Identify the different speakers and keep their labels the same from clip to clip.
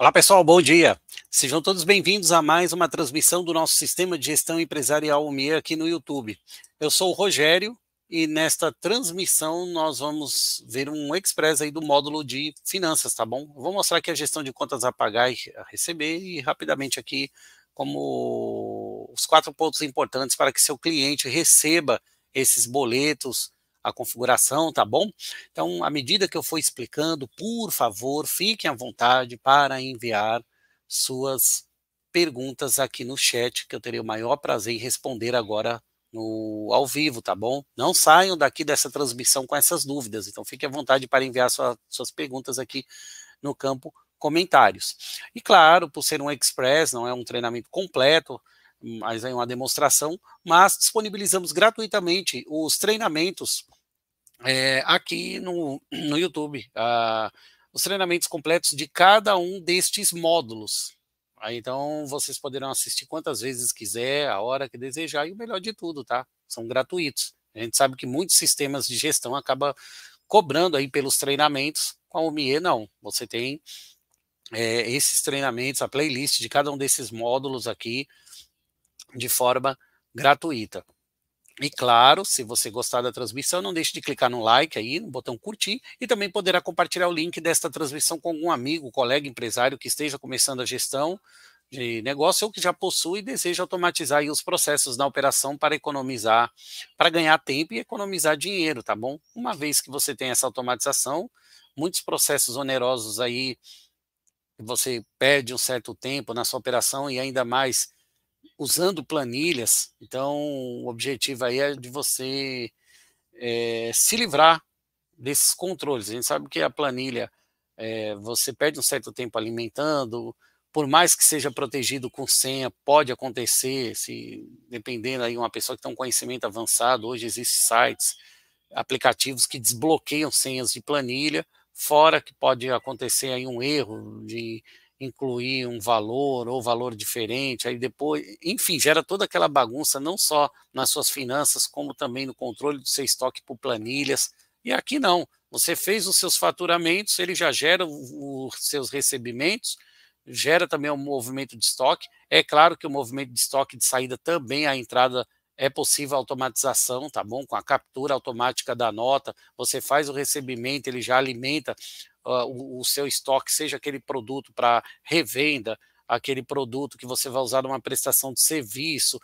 Speaker 1: Olá pessoal, bom dia. Sejam todos bem-vindos a mais uma transmissão do nosso Sistema de Gestão Empresarial UME aqui no YouTube. Eu sou o Rogério e nesta transmissão nós vamos ver um express aí do módulo de finanças, tá bom? vou mostrar aqui a gestão de contas a pagar e a receber e rapidamente aqui como os quatro pontos importantes para que seu cliente receba esses boletos, a configuração, tá bom? Então, à medida que eu for explicando, por favor, fiquem à vontade para enviar suas perguntas aqui no chat, que eu terei o maior prazer em responder agora no ao vivo, tá bom? Não saiam daqui dessa transmissão com essas dúvidas, então fiquem à vontade para enviar sua, suas perguntas aqui no campo comentários. E claro, por ser um express, não é um treinamento completo, mais aí uma demonstração, mas disponibilizamos gratuitamente os treinamentos é, aqui no, no YouTube, ah, os treinamentos completos de cada um destes módulos. então vocês poderão assistir quantas vezes quiser, a hora que desejar, e o melhor de tudo, tá? São gratuitos. A gente sabe que muitos sistemas de gestão acabam cobrando aí pelos treinamentos, com a OMIE não. Você tem é, esses treinamentos, a playlist de cada um desses módulos aqui, de forma gratuita. E claro, se você gostar da transmissão, não deixe de clicar no like aí, no botão curtir, e também poderá compartilhar o link desta transmissão com algum amigo, colega empresário que esteja começando a gestão de negócio ou que já possui e deseja automatizar os processos na operação para economizar, para ganhar tempo e economizar dinheiro, tá bom? Uma vez que você tem essa automatização, muitos processos onerosos aí, você perde um certo tempo na sua operação e ainda mais usando planilhas. Então, o objetivo aí é de você é, se livrar desses controles. A gente sabe que a planilha é, você perde um certo tempo alimentando, por mais que seja protegido com senha, pode acontecer, se dependendo aí uma pessoa que tem um conhecimento avançado, hoje existem sites, aplicativos que desbloqueiam senhas de planilha, fora que pode acontecer aí um erro de incluir um valor ou valor diferente, aí depois, enfim, gera toda aquela bagunça, não só nas suas finanças, como também no controle do seu estoque por planilhas. E aqui não, você fez os seus faturamentos, ele já gera os seus recebimentos, gera também um movimento de estoque. É claro que o movimento de estoque de saída também, a entrada é possível automatização, tá bom? Com a captura automática da nota, você faz o recebimento, ele já alimenta uh, o, o seu estoque, seja aquele produto para revenda, aquele produto que você vai usar numa prestação de serviço,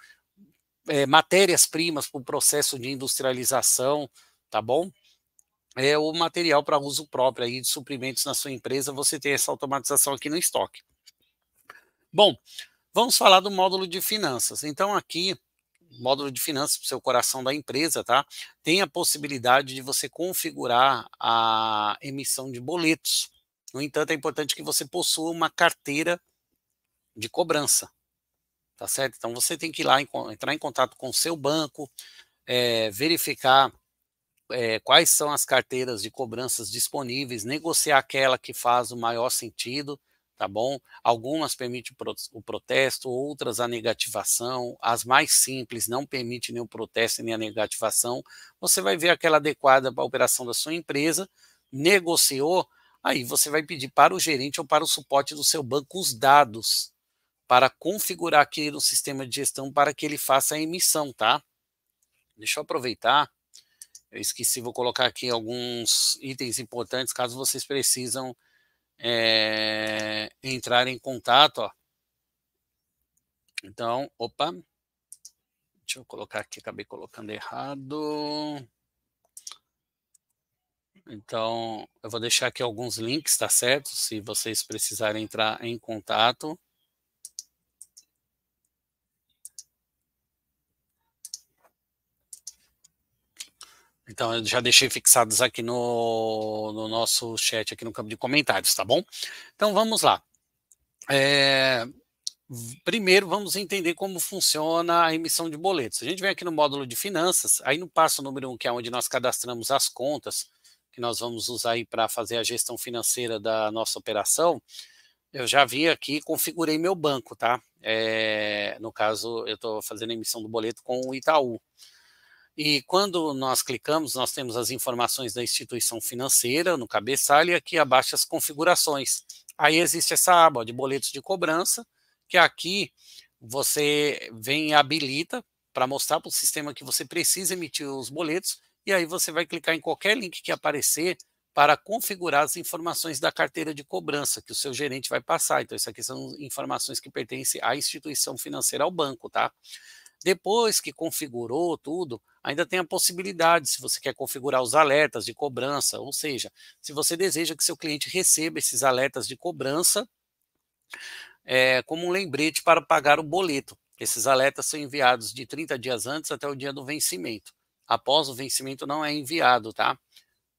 Speaker 1: é, matérias-primas para o processo de industrialização, tá bom? É o material para uso próprio aí de suprimentos na sua empresa, você tem essa automatização aqui no estoque. Bom, vamos falar do módulo de finanças. Então, aqui módulo de finanças para o seu coração da empresa, tá? Tem a possibilidade de você configurar a emissão de boletos. No entanto, é importante que você possua uma carteira de cobrança, tá certo? Então você tem que ir lá entrar em contato com o seu banco, é, verificar é, quais são as carteiras de cobranças disponíveis, negociar aquela que faz o maior sentido tá bom? Algumas permitem o protesto, outras a negativação, as mais simples não permitem nem o protesto nem a negativação. Você vai ver aquela adequada para a operação da sua empresa, negociou, aí você vai pedir para o gerente ou para o suporte do seu banco os dados para configurar aqui no sistema de gestão para que ele faça a emissão, tá? Deixa eu aproveitar. Eu esqueci, vou colocar aqui alguns itens importantes caso vocês precisam é, entrar em contato. Ó. Então, opa, deixa eu colocar aqui, acabei colocando errado. Então, eu vou deixar aqui alguns links, tá certo? Se vocês precisarem entrar em contato. Então eu já deixei fixados aqui no, no nosso chat, aqui no campo de comentários, tá bom? Então vamos lá. É, primeiro vamos entender como funciona a emissão de boletos. A gente vem aqui no módulo de finanças, aí no passo número um, que é onde nós cadastramos as contas, que nós vamos usar aí para fazer a gestão financeira da nossa operação, eu já vim aqui e configurei meu banco, tá? É, no caso, eu estou fazendo a emissão do boleto com o Itaú. E quando nós clicamos, nós temos as informações da instituição financeira no cabeçalho e aqui abaixo as configurações. Aí existe essa aba de boletos de cobrança, que aqui você vem e habilita para mostrar para o sistema que você precisa emitir os boletos, e aí você vai clicar em qualquer link que aparecer para configurar as informações da carteira de cobrança que o seu gerente vai passar. Então, isso aqui são informações que pertencem à instituição financeira, ao banco, tá? Depois que configurou tudo, ainda tem a possibilidade, se você quer configurar os alertas de cobrança, ou seja, se você deseja que seu cliente receba esses alertas de cobrança é, como um lembrete para pagar o boleto. Esses alertas são enviados de 30 dias antes até o dia do vencimento. Após o vencimento, não é enviado, tá?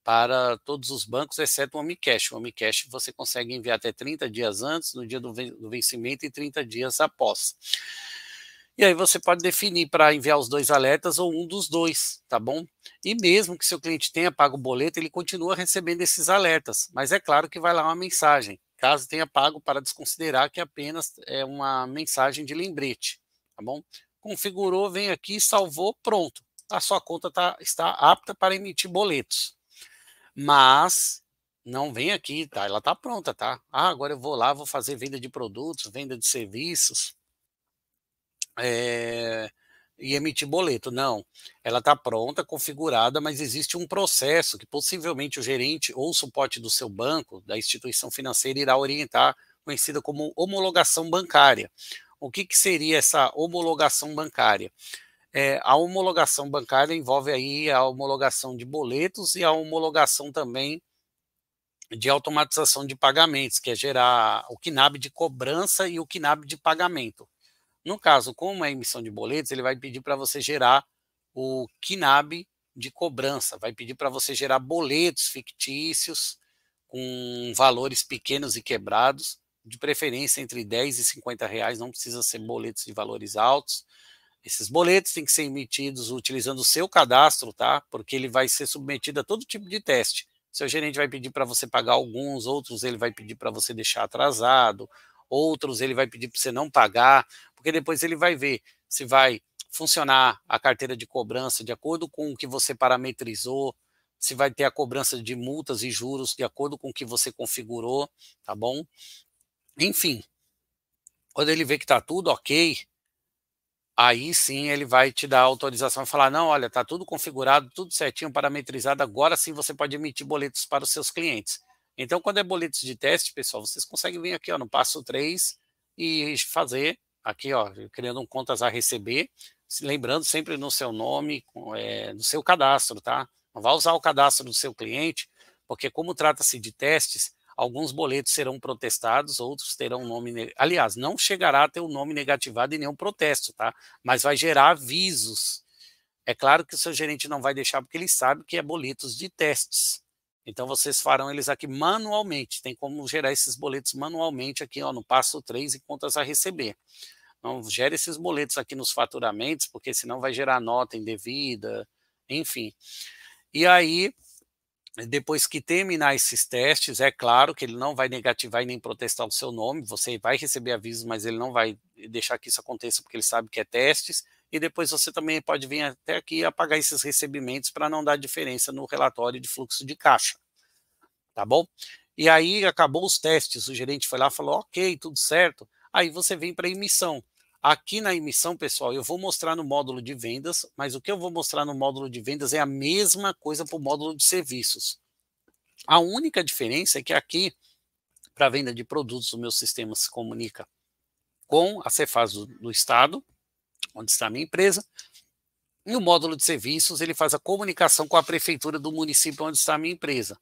Speaker 1: Para todos os bancos, exceto o Omicash. O Omicash você consegue enviar até 30 dias antes, no dia do vencimento e 30 dias após. E aí você pode definir para enviar os dois alertas ou um dos dois, tá bom? E mesmo que seu cliente tenha pago o boleto, ele continua recebendo esses alertas, mas é claro que vai lá uma mensagem, caso tenha pago para desconsiderar que apenas é uma mensagem de lembrete, tá bom? Configurou, vem aqui, salvou, pronto. A sua conta tá, está apta para emitir boletos. Mas não vem aqui, tá? Ela está pronta, tá? Ah, agora eu vou lá, vou fazer venda de produtos, venda de serviços é, e emitir boleto. Não, ela está pronta, configurada, mas existe um processo que possivelmente o gerente ou o suporte do seu banco, da instituição financeira, irá orientar, conhecida como homologação bancária. O que, que seria essa homologação bancária? É, a homologação bancária envolve aí a homologação de boletos e a homologação também de automatização de pagamentos, que é gerar o KNAB de cobrança e o KNAB de pagamento. No caso, como é emissão de boletos, ele vai pedir para você gerar o KNAB de cobrança, vai pedir para você gerar boletos fictícios com valores pequenos e quebrados, de preferência entre 10 e 50 reais, não precisa ser boletos de valores altos. Esses boletos têm que ser emitidos utilizando o seu cadastro, tá? Porque ele vai ser submetido a todo tipo de teste. Seu gerente vai pedir para você pagar alguns, outros ele vai pedir para você deixar atrasado, outros ele vai pedir para você não pagar, porque depois ele vai ver se vai funcionar a carteira de cobrança de acordo com o que você parametrizou, se vai ter a cobrança de multas e juros de acordo com o que você configurou, tá bom? Enfim, quando ele vê que está tudo ok, aí sim ele vai te dar autorização e falar: não, olha, está tudo configurado, tudo certinho, parametrizado, agora sim você pode emitir boletos para os seus clientes. Então, quando é boletos de teste, pessoal, vocês conseguem vir aqui ó, no passo 3 e fazer aqui, ó, criando um contas a receber, lembrando sempre no seu nome, é, no seu cadastro, tá? Não vá usar o cadastro do seu cliente, porque como trata-se de testes, alguns boletos serão protestados, outros terão nome. Aliás, não chegará a ter o um nome negativado em nenhum protesto, tá? Mas vai gerar avisos. É claro que o seu gerente não vai deixar, porque ele sabe que é boletos de testes. Então vocês farão eles aqui manualmente, tem como gerar esses boletos manualmente aqui ó, no passo 3 e contas a receber. Não gere esses boletos aqui nos faturamentos, porque senão vai gerar nota indevida, enfim. E aí, depois que terminar esses testes, é claro que ele não vai negativar e nem protestar o seu nome, você vai receber avisos, mas ele não vai deixar que isso aconteça porque ele sabe que é testes e depois você também pode vir até aqui e apagar esses recebimentos para não dar diferença no relatório de fluxo de caixa. Tá bom? E aí acabou os testes, o gerente foi lá e falou: ok, tudo certo. Aí você vem para a emissão. Aqui na emissão, pessoal, eu vou mostrar no módulo de vendas, mas o que eu vou mostrar no módulo de vendas é a mesma coisa para o módulo de serviços. A única diferença é que aqui, para a venda de produtos, o meu sistema se comunica com a Cefaz do, do Estado, onde está a minha empresa, e o módulo de serviços ele faz a comunicação com a prefeitura do município onde está a minha empresa.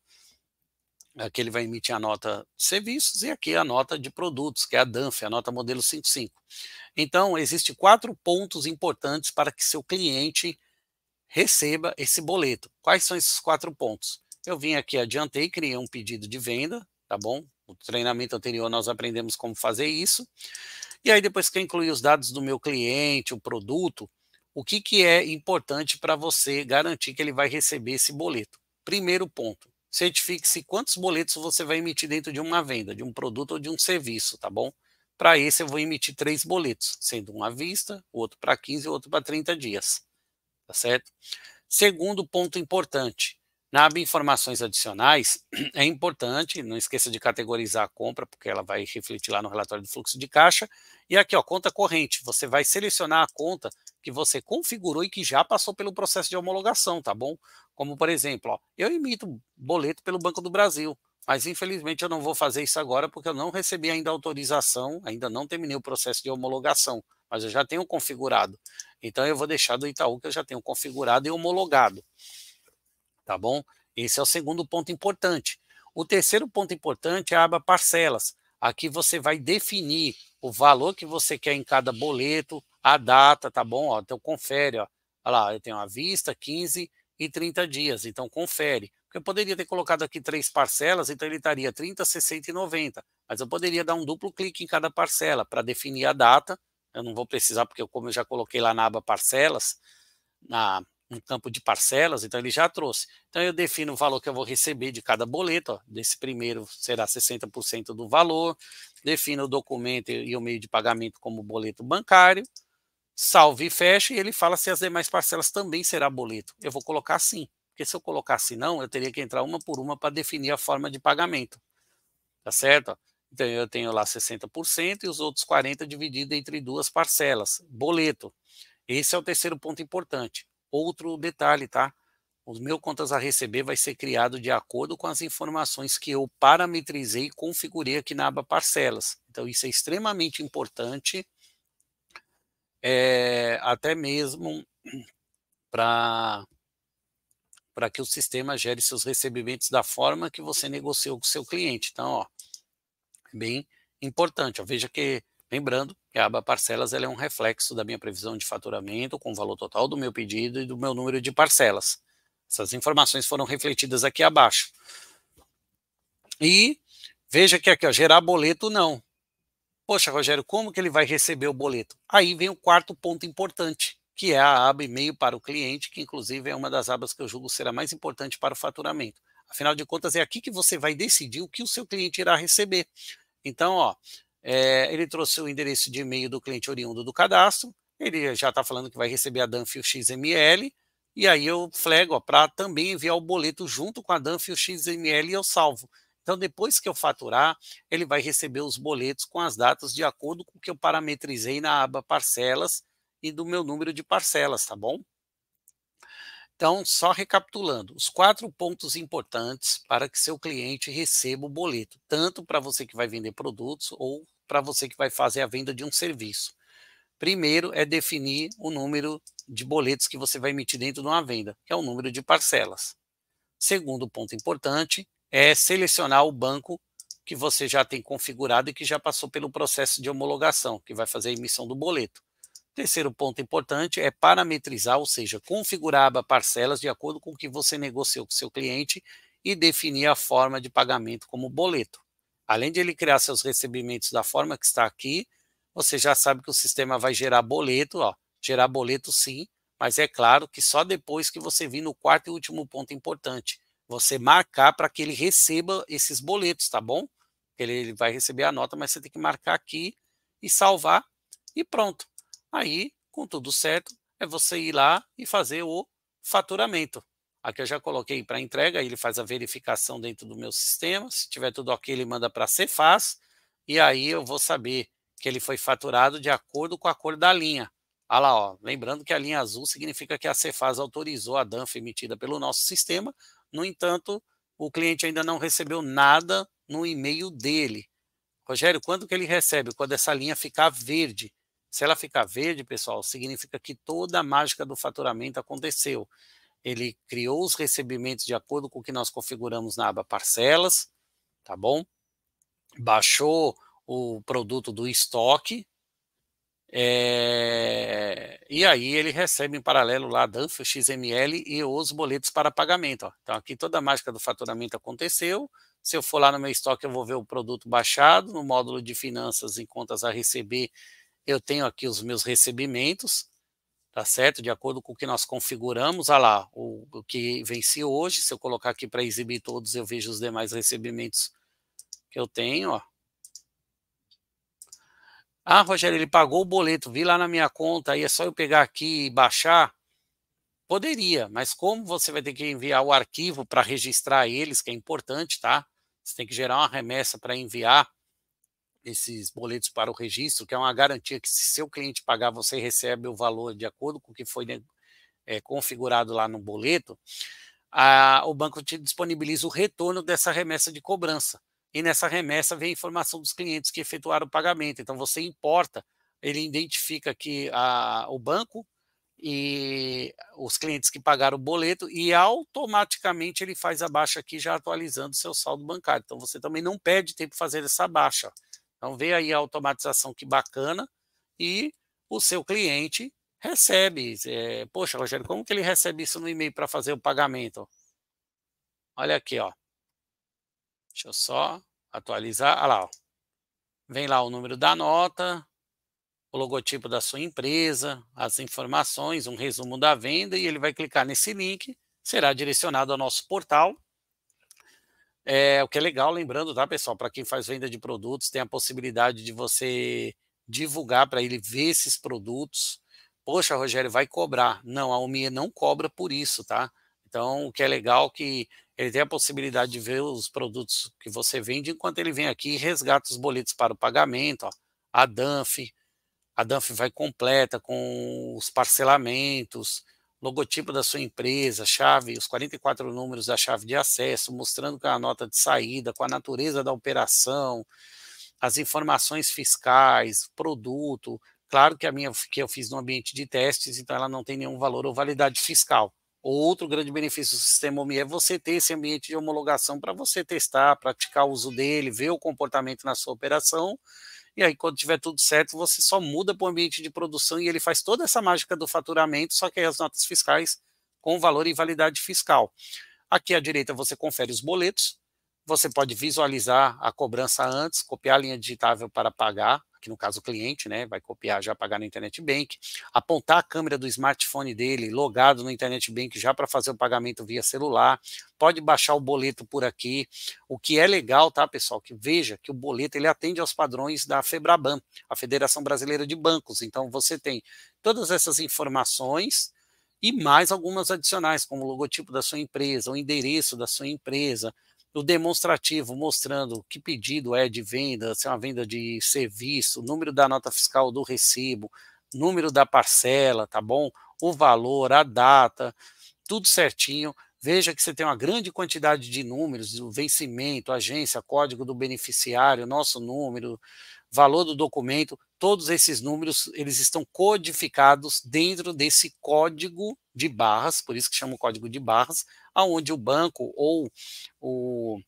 Speaker 1: Aqui ele vai emitir a nota de serviços e aqui a nota de produtos, que é a DANF, a nota modelo 55. Então, existem quatro pontos importantes para que seu cliente receba esse boleto. Quais são esses quatro pontos? Eu vim aqui, adiantei, criei um pedido de venda, tá bom? o treinamento anterior nós aprendemos como fazer isso. E aí, depois que eu incluí os dados do meu cliente, o produto, o que, que é importante para você garantir que ele vai receber esse boleto? Primeiro ponto, certifique-se quantos boletos você vai emitir dentro de uma venda, de um produto ou de um serviço, tá bom? Para esse eu vou emitir três boletos, sendo um à vista, outro para 15 e outro para 30 dias, tá certo? Segundo ponto importante, na aba Informações Adicionais, é importante, não esqueça de categorizar a compra, porque ela vai refletir lá no relatório do fluxo de caixa. E aqui, ó, conta corrente, você vai selecionar a conta que você configurou e que já passou pelo processo de homologação, tá bom? Como, por exemplo, ó, eu emito boleto pelo Banco do Brasil, mas infelizmente eu não vou fazer isso agora porque eu não recebi ainda autorização, ainda não terminei o processo de homologação, mas eu já tenho configurado. Então eu vou deixar do Itaú que eu já tenho configurado e homologado tá bom? Esse é o segundo ponto importante. O terceiro ponto importante é a aba parcelas. Aqui você vai definir o valor que você quer em cada boleto, a data, tá bom? Ó, então confere, ó. Olha lá, eu tenho a vista, 15 e 30 dias, então confere. Porque eu poderia ter colocado aqui três parcelas, então ele estaria 30, 60 e 90. Mas eu poderia dar um duplo clique em cada parcela para definir a data. Eu não vou precisar, porque eu, como eu já coloquei lá na aba parcelas, na um campo de parcelas, então ele já trouxe. Então eu defino o valor que eu vou receber de cada boleto, ó, desse primeiro será 60% do valor, defino o documento e o meio de pagamento como boleto bancário, salve e fecha, e ele fala se as demais parcelas também será boleto. Eu vou colocar sim, porque se eu colocasse não, eu teria que entrar uma por uma para definir a forma de pagamento, tá certo? Então eu tenho lá 60% e os outros 40% dividido entre duas parcelas, boleto. Esse é o terceiro ponto importante. Outro detalhe, tá? O meu contas a receber vai ser criado de acordo com as informações que eu parametrizei e configurei aqui na aba parcelas. Então, isso é extremamente importante, é, até mesmo para para que o sistema gere seus recebimentos da forma que você negociou com o seu cliente. Então, ó, é bem importante. Ó, veja que, lembrando, a aba parcelas ela é um reflexo da minha previsão de faturamento com o valor total do meu pedido e do meu número de parcelas. Essas informações foram refletidas aqui abaixo. E veja que aqui, ó, gerar boleto não. Poxa, Rogério, como que ele vai receber o boleto? Aí vem o quarto ponto importante, que é a aba e-mail para o cliente, que inclusive é uma das abas que eu julgo ser a mais importante para o faturamento. Afinal de contas, é aqui que você vai decidir o que o seu cliente irá receber. Então, ó, é, ele trouxe o endereço de e-mail do cliente oriundo do cadastro, ele já está falando que vai receber a DANF e o XML, e aí eu flego para também enviar o boleto junto com a DANF e o XML e eu salvo. Então, depois que eu faturar, ele vai receber os boletos com as datas de acordo com o que eu parametrizei na aba parcelas e do meu número de parcelas, tá bom? Então, só recapitulando, os quatro pontos importantes para que seu cliente receba o boleto, tanto para você que vai vender produtos ou para você que vai fazer a venda de um serviço. Primeiro é definir o número de boletos que você vai emitir dentro de uma venda, que é o número de parcelas. Segundo ponto importante é selecionar o banco que você já tem configurado e que já passou pelo processo de homologação, que vai fazer a emissão do boleto. Terceiro ponto importante é parametrizar, ou seja, configurar a parcelas de acordo com o que você negociou com seu cliente e definir a forma de pagamento como boleto. Além de ele criar seus recebimentos da forma que está aqui, você já sabe que o sistema vai gerar boleto, ó, gerar boleto sim, mas é claro que só depois que você vir no quarto e último ponto importante, você marcar para que ele receba esses boletos, tá bom? Ele vai receber a nota, mas você tem que marcar aqui e salvar e pronto. Aí, com tudo certo, é você ir lá e fazer o faturamento. Aqui eu já coloquei para entrega, ele faz a verificação dentro do meu sistema. Se tiver tudo ok, ele manda para a Cefaz. E aí eu vou saber que ele foi faturado de acordo com a cor da linha. Olha ah lá, ó, lembrando que a linha azul significa que a Cefaz autorizou a DANF emitida pelo nosso sistema. No entanto, o cliente ainda não recebeu nada no e-mail dele. Rogério, quando que ele recebe? Quando essa linha ficar verde. Se ela ficar verde, pessoal, significa que toda a mágica do faturamento aconteceu ele criou os recebimentos de acordo com o que nós configuramos na aba parcelas, tá bom? Baixou o produto do estoque, é, e aí ele recebe em paralelo lá Danf, o XML e os boletos para pagamento. Ó. Então aqui toda a mágica do faturamento aconteceu. Se eu for lá no meu estoque, eu vou ver o produto baixado. No módulo de finanças em contas a receber, eu tenho aqui os meus recebimentos tá certo? De acordo com o que nós configuramos, olha lá, o, o que venci hoje, se eu colocar aqui para exibir todos, eu vejo os demais recebimentos que eu tenho, ó. Ah, Rogério, ele pagou o boleto, vi lá na minha conta, aí é só eu pegar aqui e baixar. Poderia, mas como você vai ter que enviar o arquivo para registrar eles, que é importante, tá? Você tem que gerar uma remessa para enviar esses boletos para o registro, que é uma garantia que se seu cliente pagar, você recebe o valor de acordo com o que foi é, configurado lá no boleto, a, ah, o banco te disponibiliza o retorno dessa remessa de cobrança. E nessa remessa vem a informação dos clientes que efetuaram o pagamento. Então, você importa, ele identifica que a, ah, o banco e os clientes que pagaram o boleto e automaticamente ele faz a baixa aqui já atualizando seu saldo bancário. Então você também não perde tempo fazer essa baixa. Então vê aí a automatização que bacana e o seu cliente recebe. É, Poxa, Rogério, como que ele recebe isso no e-mail para fazer o pagamento? Olha aqui, ó. Deixa eu só atualizar. Olha lá, ó. Vem lá o número da nota, o logotipo da sua empresa, as informações, um resumo da venda e ele vai clicar nesse link, será direcionado ao nosso portal é, o que é legal, lembrando, tá, pessoal, para quem faz venda de produtos, tem a possibilidade de você divulgar para ele ver esses produtos. Poxa, Rogério, vai cobrar. Não, a Omie não cobra por isso, tá? Então, o que é legal é que ele tem a possibilidade de ver os produtos que você vende enquanto ele vem aqui e resgata os boletos para o pagamento, ó. A DANF, a DANF vai completa com os parcelamentos, logotipo da sua empresa, chave, os 44 números da chave de acesso, mostrando com é a nota de saída, com a natureza da operação, as informações fiscais, produto. Claro que a minha que eu fiz no ambiente de testes, então ela não tem nenhum valor ou validade fiscal. Outro grande benefício do sistema OMI é você ter esse ambiente de homologação para você testar, praticar o uso dele, ver o comportamento na sua operação e aí, quando tiver tudo certo, você só muda para o ambiente de produção e ele faz toda essa mágica do faturamento, só que aí as notas fiscais com valor e validade fiscal. Aqui à direita você confere os boletos, você pode visualizar a cobrança antes, copiar a linha digitável para pagar, que no caso o cliente, né, vai copiar já pagar na internet bank, apontar a câmera do smartphone dele logado no internet bank já para fazer o pagamento via celular, pode baixar o boleto por aqui. O que é legal, tá, pessoal, que veja que o boleto ele atende aos padrões da Febraban, a Federação Brasileira de Bancos. Então você tem todas essas informações e mais algumas adicionais, como o logotipo da sua empresa, o endereço da sua empresa, o demonstrativo mostrando que pedido é de venda, se é uma venda de serviço, número da nota fiscal do recibo, número da parcela, tá bom? O valor, a data, tudo certinho. Veja que você tem uma grande quantidade de números, o vencimento, agência, código do beneficiário, nosso número, valor do documento, todos esses números, eles estão codificados dentro desse código de barras, por isso que chama o código de barras, aonde o banco ou o,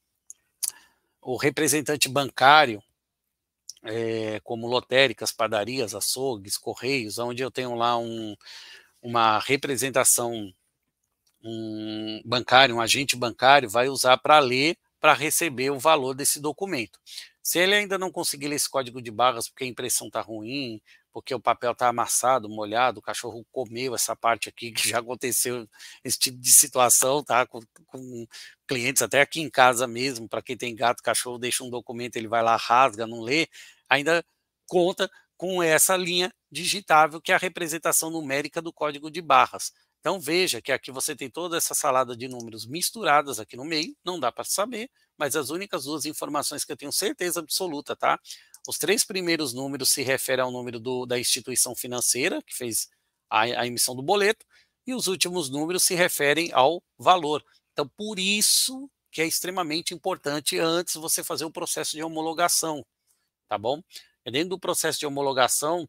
Speaker 1: o representante bancário, é, como lotéricas, padarias, açougues, correios, onde eu tenho lá um, uma representação um um agente bancário, vai usar para ler, para receber o valor desse documento. Se ele ainda não conseguir ler esse código de barras porque a impressão está ruim, porque o papel está amassado, molhado, o cachorro comeu essa parte aqui, que já aconteceu esse tipo de situação, tá? Com, com clientes, até aqui em casa mesmo, para quem tem gato, cachorro, deixa um documento, ele vai lá, rasga, não lê, ainda conta com essa linha digitável, que é a representação numérica do código de barras. Então veja que aqui você tem toda essa salada de números misturadas aqui no meio, não dá para saber, mas as únicas duas informações que eu tenho certeza absoluta, tá? Os três primeiros números se referem ao número do, da instituição financeira que fez a, a emissão do boleto, e os últimos números se referem ao valor. Então, por isso que é extremamente importante antes você fazer o processo de homologação, tá bom? É, dentro do processo de homologação,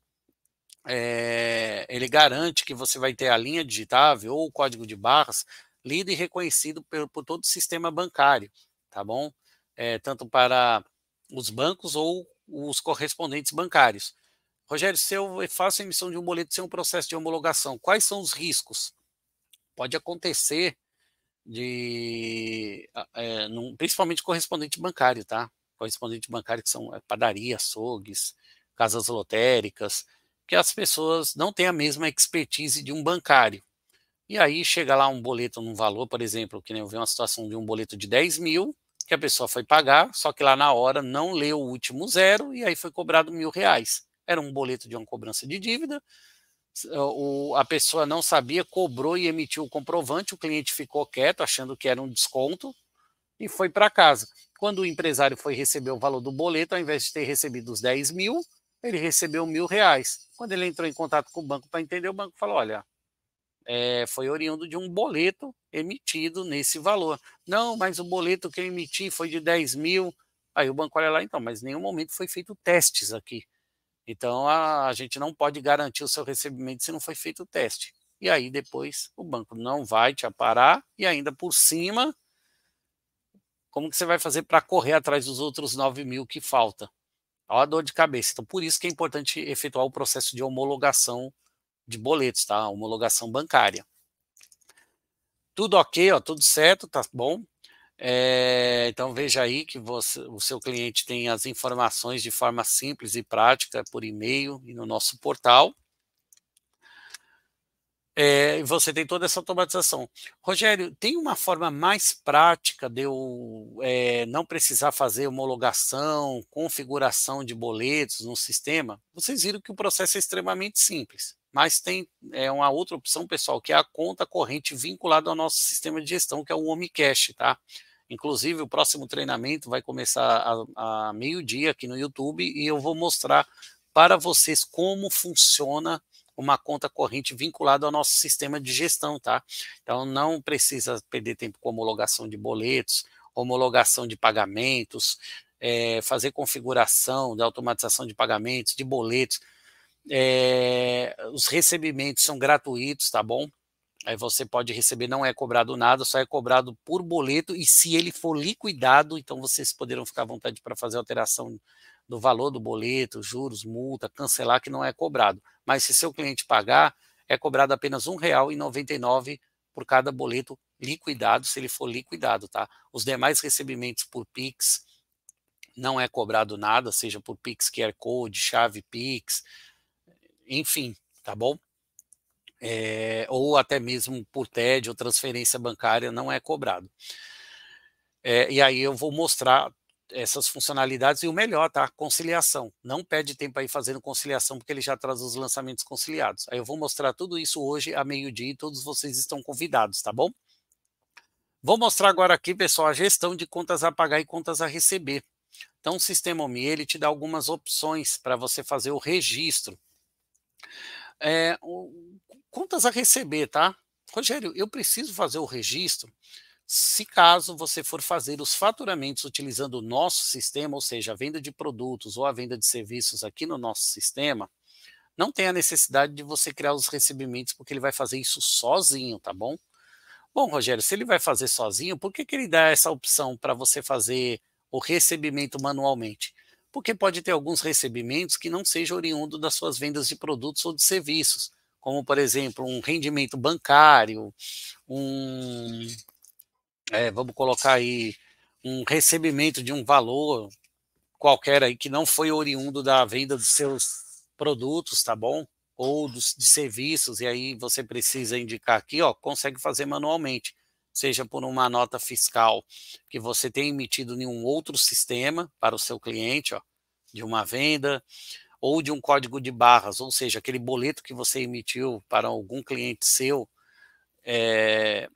Speaker 1: é, ele garante que você vai ter a linha digitável ou o código de barras lido e reconhecido por, por todo o sistema bancário, tá bom? É, tanto para os bancos ou os correspondentes bancários. Rogério, se eu faço a emissão de um boleto sem um processo de homologação, quais são os riscos? Pode acontecer de, é, num, principalmente correspondente bancário, tá? Correspondente bancário que são é, padarias, açougues, casas lotéricas, que as pessoas não têm a mesma expertise de um bancário. E aí chega lá um boleto num valor, por exemplo, que nem eu vi uma situação de um boleto de 10 mil, que a pessoa foi pagar, só que lá na hora não leu o último zero e aí foi cobrado mil reais. Era um boleto de uma cobrança de dívida, eh, a pessoa não sabia, cobrou e emitiu o comprovante, o cliente ficou quieto, achando que era um desconto, e foi para casa. Quando o empresário foi receber o valor do boleto, ao invés de ter recebido os 10 mil, ele recebeu mil reais. Quando ele entrou em contato com o banco para entender, o banco falou: olha, é, foi oriundo de um boleto emitido nesse valor. Não, mas o boleto que eu emiti foi de 10 mil. Aí o banco olha lá, então, mas em nenhum momento foi feito testes aqui. Então a, a gente não pode garantir o seu recebimento se não foi feito o teste. E aí depois o banco não vai te aparar e ainda por cima, como que você vai fazer para correr atrás dos outros 9 mil que falta? Olha a dor de cabeça. Então por isso que é importante efetuar o processo de homologação de boletos, tá? Homologação bancária. Tudo ok, ó, tudo certo, tá bom. É, então veja aí que você, o seu cliente tem as informações de forma simples e prática por e-mail e no nosso portal. É, você tem toda essa automatização. Rogério, tem uma forma mais prática de eu é, não precisar fazer homologação, configuração de boletos no sistema? Vocês viram que o processo é extremamente simples mas tem é, uma outra opção, pessoal, que é a conta corrente vinculada ao nosso sistema de gestão, que é o Omicash, tá? Inclusive, o próximo treinamento vai começar a, a meio-dia aqui no YouTube e eu vou mostrar para vocês como funciona uma conta corrente vinculada ao nosso sistema de gestão, tá? Então, não precisa perder tempo com homologação de boletos, homologação de pagamentos, é, fazer configuração de automatização de pagamentos, de boletos. É, os recebimentos são gratuitos, tá bom? Aí você pode receber, não é cobrado nada, só é cobrado por boleto e se ele for liquidado, então vocês poderão ficar à vontade para fazer alteração do valor do boleto, juros, multa, cancelar que não é cobrado. Mas se seu cliente pagar, é cobrado apenas R$ 1,99 por cada boleto liquidado, se ele for liquidado, tá? Os demais recebimentos por Pix não é cobrado nada, seja por Pix QR Code, chave Pix, enfim, tá bom? É, ou até mesmo por TED ou transferência bancária não é cobrado. É, e aí eu vou mostrar essas funcionalidades e o melhor, tá? Conciliação. Não perde tempo aí fazendo conciliação, porque ele já traz os lançamentos conciliados. Aí eu vou mostrar tudo isso hoje, a meio-dia, e todos vocês estão convidados, tá bom? Vou mostrar agora aqui, pessoal, a gestão de contas a pagar e contas a receber. Então, o Sistema OMI, ele te dá algumas opções para você fazer o registro. É, contas a receber, tá? Rogério, eu preciso fazer o registro se caso você for fazer os faturamentos utilizando o nosso sistema, ou seja, a venda de produtos ou a venda de serviços aqui no nosso sistema, não tem a necessidade de você criar os recebimentos, porque ele vai fazer isso sozinho, tá bom? Bom, Rogério, se ele vai fazer sozinho, por que, que ele dá essa opção para você fazer o recebimento manualmente? porque pode ter alguns recebimentos que não sejam oriundo das suas vendas de produtos ou de serviços, como, por exemplo, um rendimento bancário, um. É, vamos colocar aí um recebimento de um valor qualquer aí que não foi oriundo da venda dos seus produtos, tá bom? Ou dos de serviços, e aí você precisa indicar aqui, ó, consegue fazer manualmente seja por uma nota fiscal que você tenha emitido em um outro sistema para o seu cliente, ó, de uma venda, ou de um código de barras, ou seja, aquele boleto que você emitiu para algum cliente seu, é,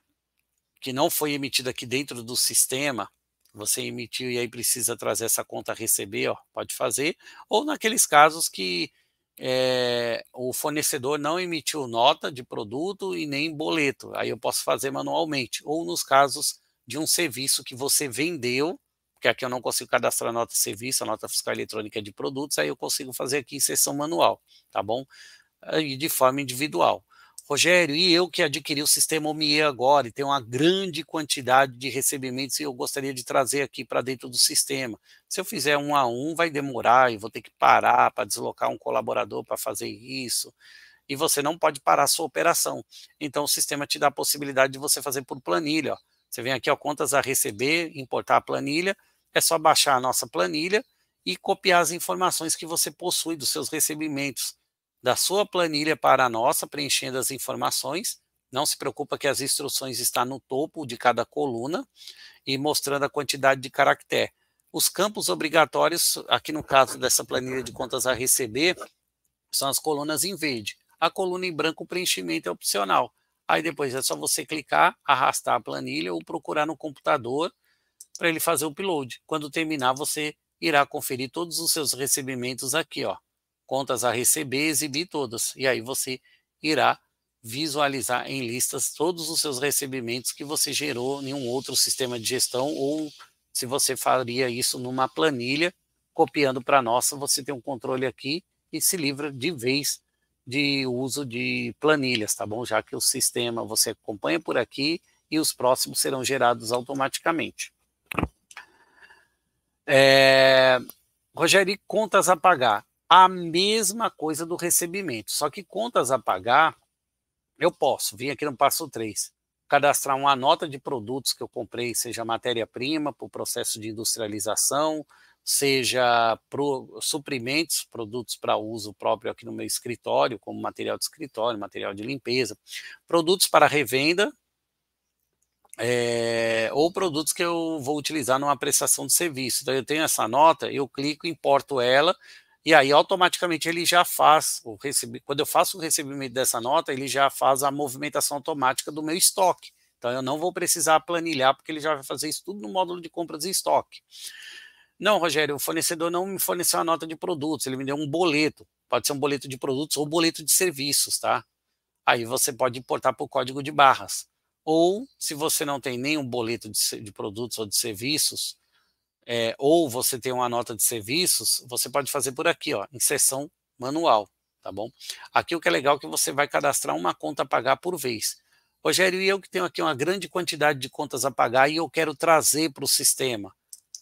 Speaker 1: que não foi emitido aqui dentro do sistema, você emitiu e aí precisa trazer essa conta a receber, ó, pode fazer, ou naqueles casos que é, o fornecedor não emitiu nota de produto e nem boleto. Aí eu posso fazer manualmente, ou nos casos de um serviço que você vendeu, porque aqui eu não consigo cadastrar nota de serviço, a nota fiscal eletrônica é de produtos, aí eu consigo fazer aqui em sessão manual, tá bom? E de forma individual. Rogério, e eu que adquiri o sistema OMIE agora e tenho uma grande quantidade de recebimentos e eu gostaria de trazer aqui para dentro do sistema. Se eu fizer um a um, vai demorar e vou ter que parar para deslocar um colaborador para fazer isso. E você não pode parar a sua operação. Então, o sistema te dá a possibilidade de você fazer por planilha. Ó. Você vem aqui, ao contas a receber, importar a planilha. É só baixar a nossa planilha e copiar as informações que você possui dos seus recebimentos da sua planilha para a nossa, preenchendo as informações. Não se preocupa que as instruções estão no topo de cada coluna e mostrando a quantidade de caractere. Os campos obrigatórios, aqui no caso dessa planilha de contas a receber, são as colunas em verde. A coluna em branco, o preenchimento é opcional. Aí depois é só você clicar, arrastar a planilha ou procurar no computador para ele fazer o upload. Quando terminar, você irá conferir todos os seus recebimentos aqui, ó contas a receber, exibir todas. E aí você irá visualizar em listas todos os seus recebimentos que você gerou em um outro sistema de gestão ou se você faria isso numa planilha, copiando para nossa, você tem um controle aqui e se livra de vez de uso de planilhas, tá bom? Já que o sistema você acompanha por aqui e os próximos serão gerados automaticamente. É... Rogério, contas a pagar. A mesma coisa do recebimento, só que contas a pagar, eu posso vir aqui no passo 3, cadastrar uma nota de produtos que eu comprei, seja matéria-prima para o processo de industrialização, seja pro, suprimentos, produtos para uso próprio aqui no meu escritório, como material de escritório, material de limpeza, produtos para revenda, é, ou produtos que eu vou utilizar numa prestação de serviço. Então, eu tenho essa nota, eu clico, importo ela, e aí automaticamente ele já faz o recebimento, quando eu faço o recebimento dessa nota, ele já faz a movimentação automática do meu estoque. Então eu não vou precisar planilhar, porque ele já vai fazer isso tudo no módulo de compras e estoque. Não, Rogério, o fornecedor não me forneceu a nota de produtos, ele me deu um boleto. Pode ser um boleto de produtos ou boleto de serviços, tá? Aí você pode importar para o código de barras. Ou, se você não tem nenhum boleto de, de produtos ou de serviços, é, ou você tem uma nota de serviços, você pode fazer por aqui, ó, inserção manual, tá bom? Aqui o que é legal é que você vai cadastrar uma conta a pagar por vez. Rogério, e eu que tenho aqui uma grande quantidade de contas a pagar e eu quero trazer para o sistema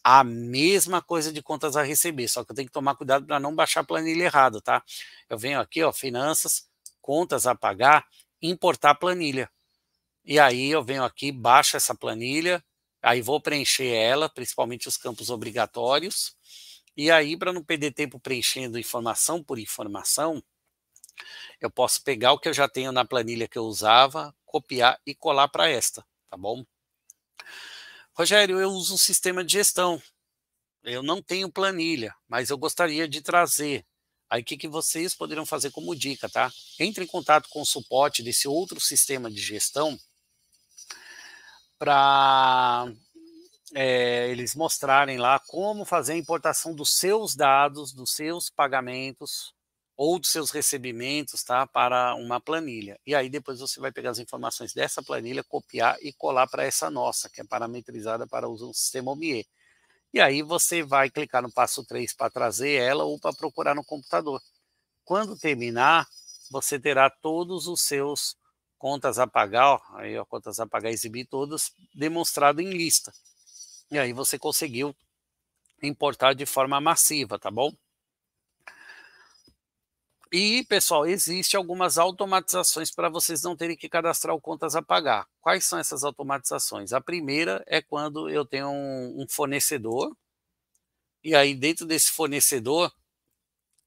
Speaker 1: a mesma coisa de contas a receber, só que eu tenho que tomar cuidado para não baixar a planilha errada, tá? Eu venho aqui, ó, finanças, contas a pagar, importar planilha. E aí eu venho aqui, baixo essa planilha, Aí vou preencher ela, principalmente os campos obrigatórios. E aí, para não perder tempo preenchendo informação por informação, eu posso pegar o que eu já tenho na planilha que eu usava, copiar e colar para esta, tá bom? Rogério, eu uso um sistema de gestão. Eu não tenho planilha, mas eu gostaria de trazer. Aí o que, que vocês poderão fazer como dica, tá? Entre em contato com o suporte desse outro sistema de gestão para é, eles mostrarem lá como fazer a importação dos seus dados, dos seus pagamentos ou dos seus recebimentos, tá, para uma planilha. E aí depois você vai pegar as informações dessa planilha, copiar e colar para essa nossa, que é parametrizada para uso do sistema OMIE. E aí você vai clicar no passo 3 para trazer ela ou para procurar no computador. Quando terminar, você terá todos os seus contas a pagar, ó, aí ó, contas a pagar, exibir todas, demonstrado em lista. E aí você conseguiu importar de forma massiva, tá bom? E, pessoal, existe algumas automatizações para vocês não terem que cadastrar o contas a pagar. Quais são essas automatizações? A primeira é quando eu tenho um, um fornecedor, e aí dentro desse fornecedor,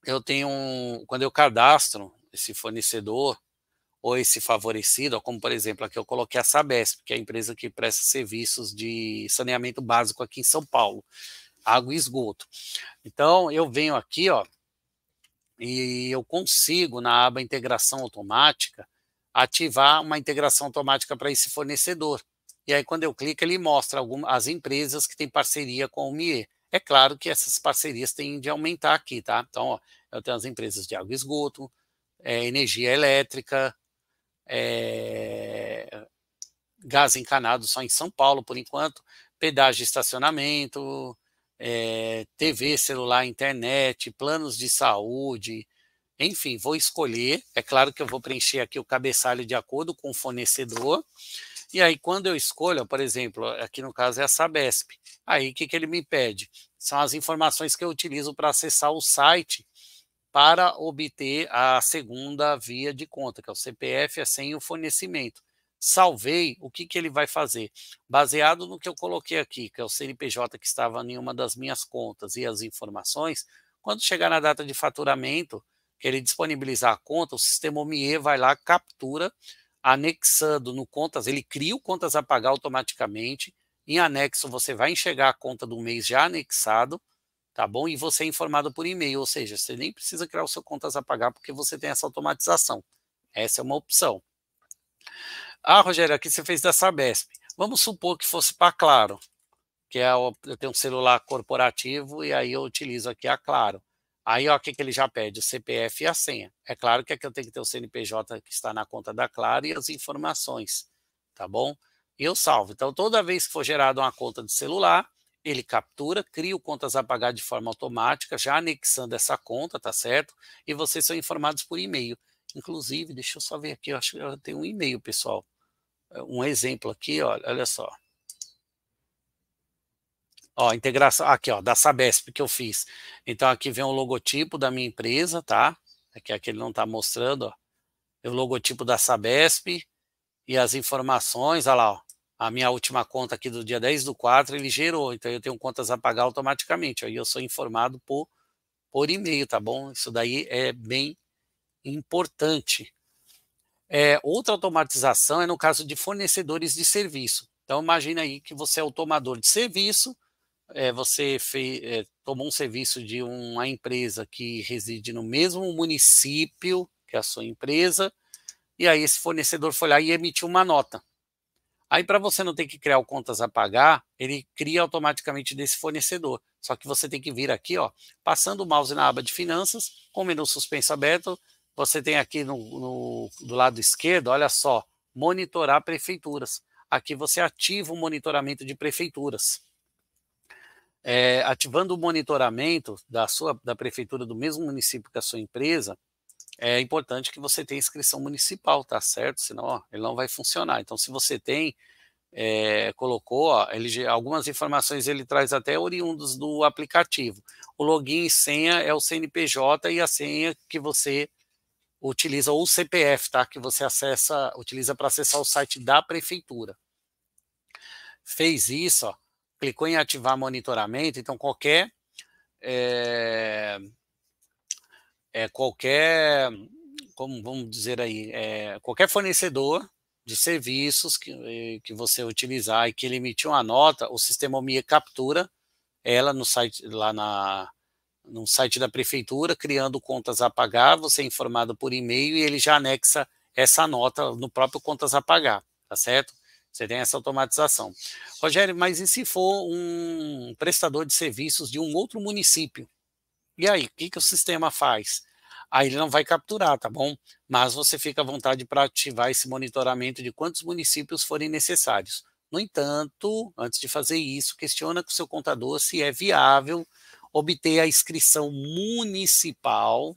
Speaker 1: eu tenho um, quando eu cadastro esse fornecedor, ou esse favorecido, como por exemplo aqui eu coloquei a Sabesp, que é a empresa que presta serviços de saneamento básico aqui em São Paulo, água e esgoto. Então eu venho aqui, ó, e eu consigo na aba integração automática ativar uma integração automática para esse fornecedor. E aí quando eu clico ele mostra algumas, as empresas que têm parceria com o MIE. É claro que essas parcerias têm de aumentar aqui, tá? Então, ó, eu tenho as empresas de água e esgoto, é, energia elétrica, é, gás encanado só em São Paulo, por enquanto, pedágio de estacionamento, é, TV, celular, internet, planos de saúde, enfim, vou escolher. É claro que eu vou preencher aqui o cabeçalho de acordo com o fornecedor. E aí, quando eu escolho, por exemplo, aqui no caso é a Sabesp, aí o que, que ele me pede? São as informações que eu utilizo para acessar o site para obter a segunda via de conta, que é o CPF, é sem o fornecimento. Salvei, o que, que ele vai fazer? Baseado no que eu coloquei aqui, que é o CNPJ que estava em uma das minhas contas e as informações, quando chegar na data de faturamento, que ele disponibilizar a conta, o sistema OMIE vai lá, captura, anexando no contas, ele cria o contas a pagar automaticamente, em anexo você vai enxergar a conta do mês já anexado, tá bom? E você é informado por e-mail, ou seja, você nem precisa criar o seu contas a pagar porque você tem essa automatização. Essa é uma opção. Ah, Rogério, aqui você fez da Sabesp. Vamos supor que fosse para Claro, que é o, eu tenho um celular corporativo e aí eu utilizo aqui a Claro. Aí, ó, o que, que ele já pede? O CPF e a senha. É claro que aqui eu tenho que ter o CNPJ que está na conta da Claro e as informações, tá bom? E eu salvo. Então, toda vez que for gerada uma conta de celular, ele captura, cria o contas a pagar de forma automática, já anexando essa conta, tá certo? E vocês são informados por e-mail. Inclusive, deixa eu só ver aqui, eu acho que tem um e-mail, pessoal. É, um exemplo aqui, olha, olha só. Ó, integração, aqui, ó, da Sabesp que eu fiz. Então, aqui vem o logotipo da minha empresa, tá? Aqui, aqui ele não está mostrando, ó. É o logotipo da Sabesp e as informações, olha lá, ó a minha última conta aqui do dia 10 do 4, ele gerou, então eu tenho contas a pagar automaticamente, aí eu sou informado por, por e-mail, tá bom? Isso daí é bem importante. É, outra automatização é no caso de fornecedores de serviço. Então imagina aí que você é o tomador de serviço, é, você fez, é, tomou um serviço de uma empresa que reside no mesmo município que a sua empresa, e aí esse fornecedor foi lá e emitiu uma nota. Aí, para você não ter que criar o contas a pagar, ele cria automaticamente desse fornecedor. Só que você tem que vir aqui, ó, passando o mouse na aba de finanças, com o menu suspenso aberto, você tem aqui no, no do lado esquerdo, olha só, monitorar prefeituras. Aqui você ativa o monitoramento de prefeituras. É, ativando o monitoramento da sua da prefeitura do mesmo município que a sua empresa, é importante que você tenha inscrição municipal, tá certo? Senão ó, ele não vai funcionar. Então, se você tem, é, colocou, ó, ele, algumas informações ele traz até oriundos do aplicativo. O login e senha é o CNPJ e a senha que você utiliza, ou o CPF, tá? Que você acessa, utiliza para acessar o site da prefeitura. Fez isso, ó, clicou em ativar monitoramento, então qualquer é, é, qualquer, como vamos dizer aí, é, qualquer fornecedor de serviços que, eh, que você utilizar e que ele emitiu uma nota, o sistema OMIA captura ela no site, lá na, no site da prefeitura, criando contas a pagar, você é informado por e-mail e ele já anexa essa nota no próprio contas a pagar, tá certo? Você tem essa automatização. Rogério, mas e se for um prestador de serviços de um outro município? E aí, o que, que o sistema faz? Aí ele não vai capturar, tá bom? Mas você fica à vontade para ativar esse monitoramento de quantos municípios forem necessários. No entanto, antes de fazer isso, questiona com o seu contador se é viável obter a inscrição municipal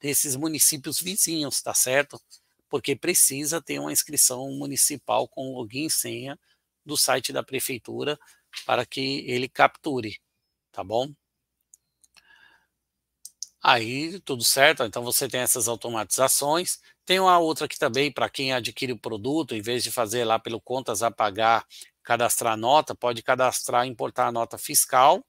Speaker 1: desses municípios vizinhos, tá certo? Porque precisa ter uma inscrição municipal com login e senha do site da prefeitura para que ele capture, tá bom? Aí tudo certo, então você tem essas automatizações. Tem uma outra que também, para quem adquire o produto, em vez de fazer lá pelo contas a pagar, cadastrar nota, pode cadastrar, importar a nota fiscal,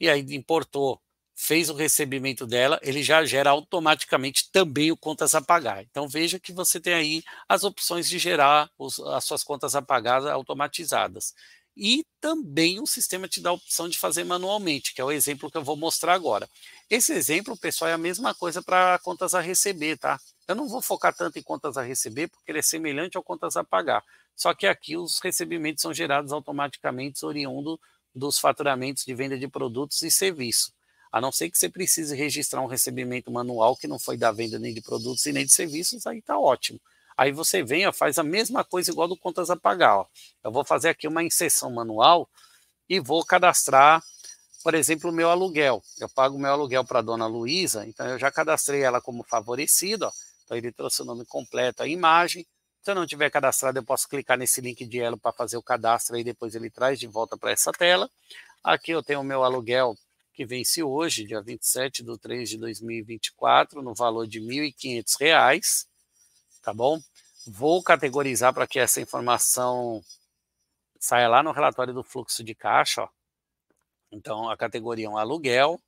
Speaker 1: e aí importou, fez o recebimento dela, ele já gera automaticamente também o contas a pagar. Então veja que você tem aí as opções de gerar os, as suas contas a pagar automatizadas e também o sistema te dá a opção de fazer manualmente, que é o exemplo que eu vou mostrar agora. Esse exemplo, pessoal, é a mesma coisa para contas a receber, tá? Eu não vou focar tanto em contas a receber, porque ele é semelhante ao contas a pagar. Só que aqui os recebimentos são gerados automaticamente oriundo dos faturamentos de venda de produtos e serviço. A não ser que você precise registrar um recebimento manual que não foi da venda nem de produtos e nem de serviços, aí está ótimo. Aí você vem, faz a mesma coisa igual do contas a pagar. Ó. Eu vou fazer aqui uma inserção manual e vou cadastrar, por exemplo, o meu aluguel. Eu pago o meu aluguel para a dona Luísa, então eu já cadastrei ela como favorecida. Então ele trouxe o nome completo, a imagem. Se eu não tiver cadastrado, eu posso clicar nesse link de Elo para fazer o cadastro e depois ele traz de volta para essa tela. Aqui eu tenho o meu aluguel que vence hoje, dia 27 de 3 de 2024, no valor de R$ 1.500 tá bom? Vou categorizar para que essa informação saia lá no relatório do fluxo de caixa, ó. Então, a categoria é um aluguel,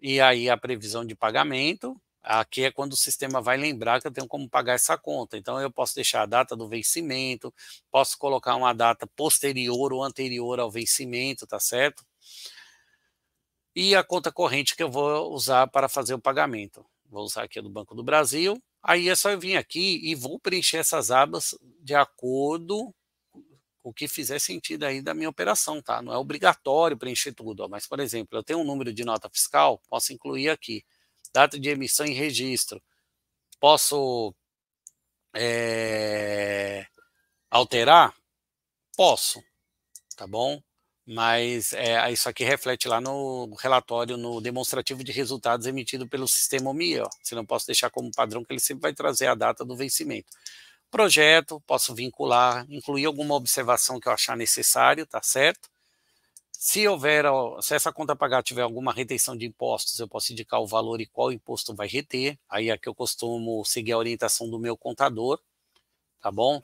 Speaker 1: e aí a previsão de pagamento, Aqui é quando o sistema vai lembrar que eu tenho como pagar essa conta. Então, eu posso deixar a data do vencimento, posso colocar uma data posterior ou anterior ao vencimento, tá certo? E a conta corrente que eu vou usar para fazer o pagamento. Vou usar aqui a do Banco do Brasil, Aí é só eu vir aqui e vou preencher essas abas de acordo com o que fizer sentido aí da minha operação, tá? Não é obrigatório preencher tudo, ó. mas, por exemplo, eu tenho um número de nota fiscal, posso incluir aqui. Data de emissão e registro. Posso é, alterar? Posso, tá bom? mas é, isso aqui reflete lá no relatório, no demonstrativo de resultados emitido pelo sistema OMI, ó. se não posso deixar como padrão que ele sempre vai trazer a data do vencimento. Projeto, posso vincular, incluir alguma observação que eu achar necessário, tá certo? Se houver, se essa conta pagar tiver alguma retenção de impostos, eu posso indicar o valor e qual imposto vai reter. Aí é que eu costumo seguir a orientação do meu contador, tá bom?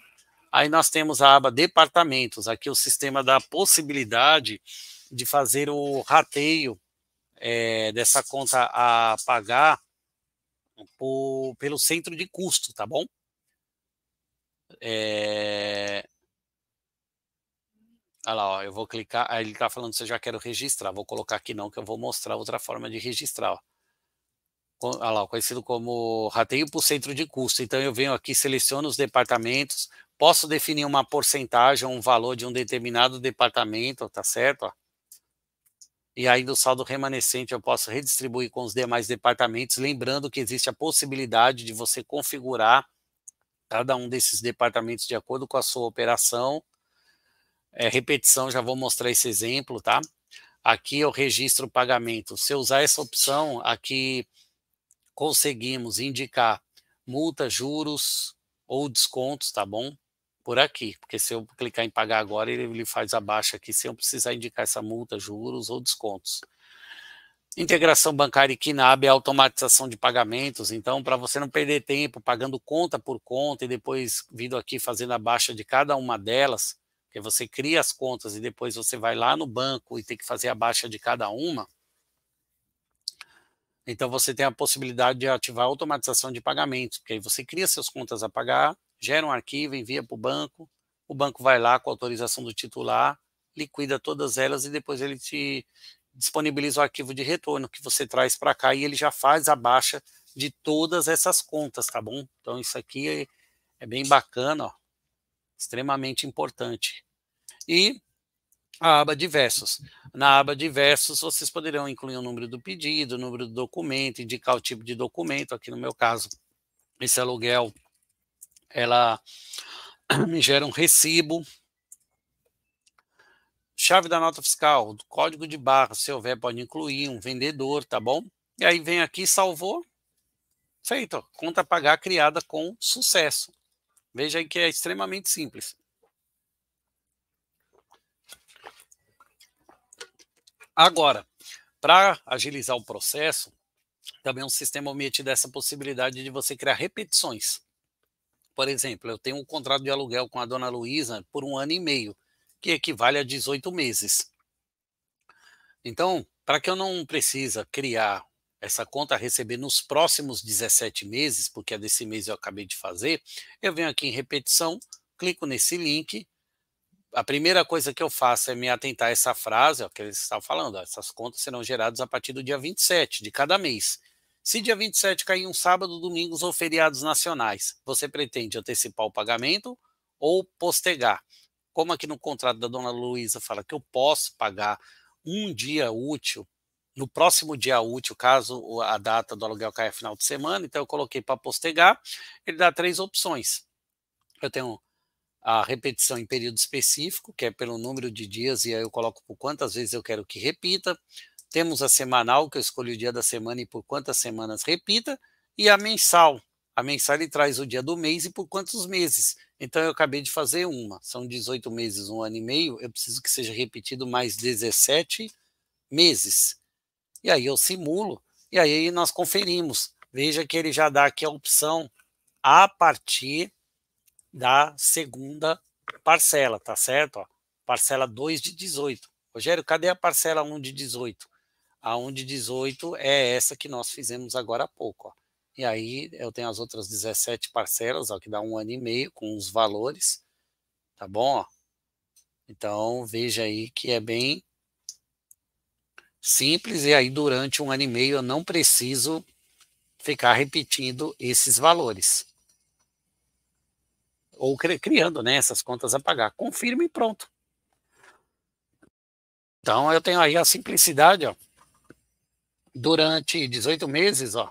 Speaker 1: Aí nós temos a aba departamentos, aqui o sistema dá a possibilidade de fazer o rateio é, dessa conta a pagar por, pelo centro de custo, tá bom? É... Olha lá, ó, eu vou clicar, aí ele está falando se eu já quero registrar, vou colocar aqui não, que eu vou mostrar outra forma de registrar, ó lá, conhecido como rateio por centro de custo. Então, eu venho aqui, seleciono os departamentos, posso definir uma porcentagem, um valor de um determinado departamento, tá certo? E aí, do saldo remanescente, eu posso redistribuir com os demais departamentos, lembrando que existe a possibilidade de você configurar cada um desses departamentos de acordo com a sua operação. É, repetição, já vou mostrar esse exemplo, tá? Aqui eu registro o pagamento. Se eu usar essa opção, aqui conseguimos indicar multa, juros ou descontos, tá bom? Por aqui, porque se eu clicar em pagar agora, ele, faz a baixa aqui, sem eu precisar indicar essa multa, juros ou descontos. Integração bancária e KINAB é automatização de pagamentos, então para você não perder tempo pagando conta por conta e depois vindo aqui fazendo a baixa de cada uma delas, que você cria as contas e depois você vai lá no banco e tem que fazer a baixa de cada uma, então você tem a possibilidade de ativar a automatização de pagamentos, porque aí você cria suas contas a pagar, gera um arquivo, envia para o banco, o banco vai lá com a autorização do titular, liquida todas elas e depois ele te disponibiliza o arquivo de retorno que você traz para cá e ele já faz a baixa de todas essas contas, tá bom? Então isso aqui é, é bem bacana, ó, extremamente importante. E a aba diversos. Na aba diversos, vocês poderão incluir o número do pedido, o número do documento, indicar o tipo de documento. Aqui no meu caso, esse aluguel, ela me gera um recibo. Chave da nota fiscal, código de barra, se houver, pode incluir um vendedor, tá bom? E aí vem aqui, salvou, feito. Conta pagar criada com sucesso. Veja aí que é extremamente simples. Agora, para agilizar o processo, também é um sistema omite dessa possibilidade de você criar repetições. Por exemplo, eu tenho um contrato de aluguel com a dona Luísa por um ano e meio, que equivale a 18 meses. Então, para que eu não precisa criar essa conta a receber nos próximos 17 meses, porque é desse mês eu acabei de fazer, eu venho aqui em repetição, clico nesse link, a primeira coisa que eu faço é me atentar a essa frase ó, que eles estavam falando. Ó, essas contas serão geradas a partir do dia 27 de cada mês. Se dia 27 cair um sábado, domingos ou feriados nacionais, você pretende antecipar o pagamento ou postergar? Como aqui no contrato da dona Luísa fala que eu posso pagar um dia útil, no próximo dia útil, caso a data do aluguel caia final de semana, então eu coloquei para postergar, ele dá três opções. Eu tenho a repetição em período específico, que é pelo número de dias, e aí eu coloco por quantas vezes eu quero que repita. Temos a semanal, que eu escolho o dia da semana e por quantas semanas repita, e a mensal. A mensal ele traz o dia do mês e por quantos meses. Então eu acabei de fazer uma. São 18 meses, um ano e meio. Eu preciso que seja repetido mais 17 meses. E aí eu simulo, e aí nós conferimos. Veja que ele já dá aqui a opção a partir da segunda parcela, tá certo? Ó, parcela 2 de 18. Rogério, cadê a parcela 1 de 18? A 1 de 18 é essa que nós fizemos agora há pouco. Ó. E aí eu tenho as outras 17 parcelas, ó, que dá um ano e meio com os valores, tá bom? Ó. Então veja aí que é bem simples e aí durante um ano e meio eu não preciso ficar repetindo esses valores ou criando né, essas contas a pagar. Confirma e pronto. Então eu tenho aí a simplicidade, ó. Durante 18 meses, ó.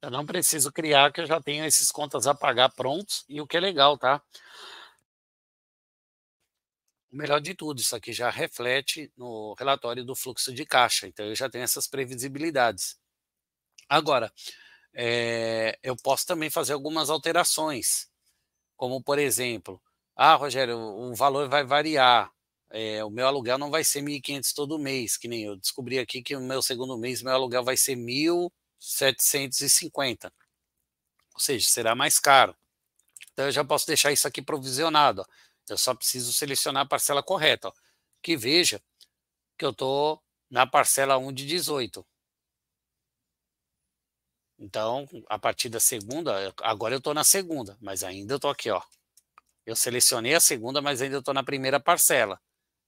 Speaker 1: Eu não preciso criar, que eu já tenho esses contas a pagar prontos. E o que é legal, tá? O melhor de tudo, isso aqui já reflete no relatório do fluxo de caixa. Então eu já tenho essas previsibilidades. Agora, é, eu posso também fazer algumas alterações, como por exemplo, ah, Rogério, o valor vai variar, é, o meu aluguel não vai ser 1.500 todo mês, que nem eu descobri aqui que o meu segundo mês, meu aluguel vai ser 1.750, ou seja, será mais caro. Então eu já posso deixar isso aqui provisionado, ó. eu só preciso selecionar a parcela correta, ó, que veja que eu estou na parcela 1 de 18, então, a partir da segunda, agora eu estou na segunda, mas ainda estou aqui, ó. Eu selecionei a segunda, mas ainda estou na primeira parcela.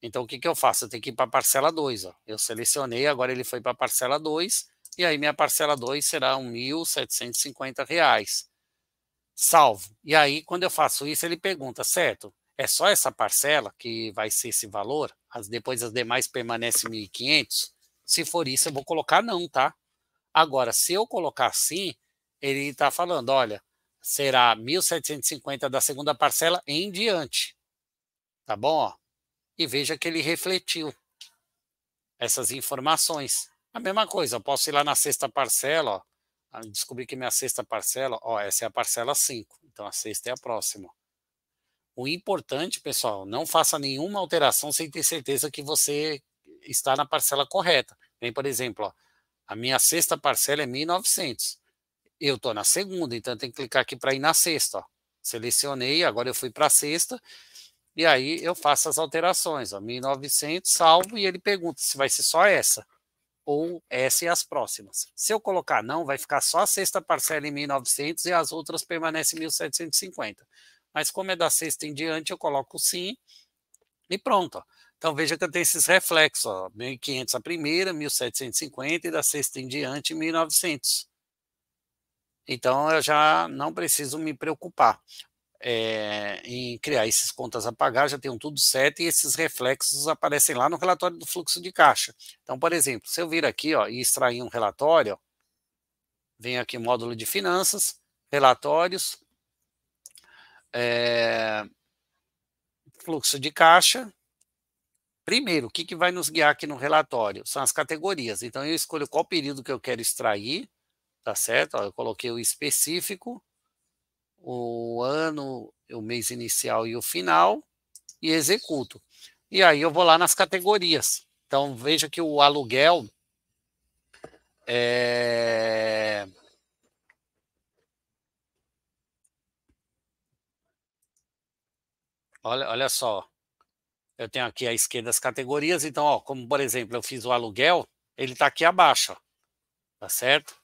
Speaker 1: Então, o que, que eu faço? Eu tenho que ir para a parcela 2. Ó. Eu selecionei, agora ele foi para a parcela 2, e aí minha parcela 2 será R$ 1.750. Salvo. E aí, quando eu faço isso, ele pergunta, certo? É só essa parcela que vai ser esse valor? As, depois as demais permanecem 1.500? Se for isso, eu vou colocar não, tá? Agora, se eu colocar sim, ele está falando, olha, será 1.750 da segunda parcela em diante. Tá bom? Ó? E veja que ele refletiu essas informações. A mesma coisa, eu posso ir lá na sexta parcela, ó, descobrir que minha sexta parcela, ó, essa é a parcela 5, então a sexta é a próxima. O importante, pessoal, não faça nenhuma alteração sem ter certeza que você está na parcela correta. Vem, por exemplo, ó, a minha sexta parcela é 1.900. Eu estou na segunda, então tem que clicar aqui para ir na sexta. Ó. Selecionei, agora eu fui para a sexta. E aí eu faço as alterações. 1.900, salvo, e ele pergunta se vai ser só essa ou essa e as próximas. Se eu colocar não, vai ficar só a sexta parcela em 1.900 e as outras permanecem 1.750. Mas como é da sexta em diante, eu coloco sim e pronto. Ó. Então veja que eu tenho esses reflexos, ó, 1500 a primeira, 1750 e da sexta em diante 1900. Então eu já não preciso me preocupar é, em criar esses contas a pagar, já tenho tudo certo e esses reflexos aparecem lá no relatório do fluxo de caixa. Então, por exemplo, se eu vir aqui ó, e extrair um relatório, venho aqui módulo de finanças, relatórios, é, fluxo de caixa, Primeiro, o que, que vai nos guiar aqui no relatório? São as categorias. Então, eu escolho qual período que eu quero extrair, tá certo? Ó, eu coloquei o específico, o ano, o mês inicial e o final, e executo. E aí eu vou lá nas categorias. Então, veja que o aluguel é... Olha, olha só. Eu tenho aqui à esquerda as categorias. Então, ó, como por exemplo, eu fiz o aluguel, ele está aqui abaixo. Ó, tá certo?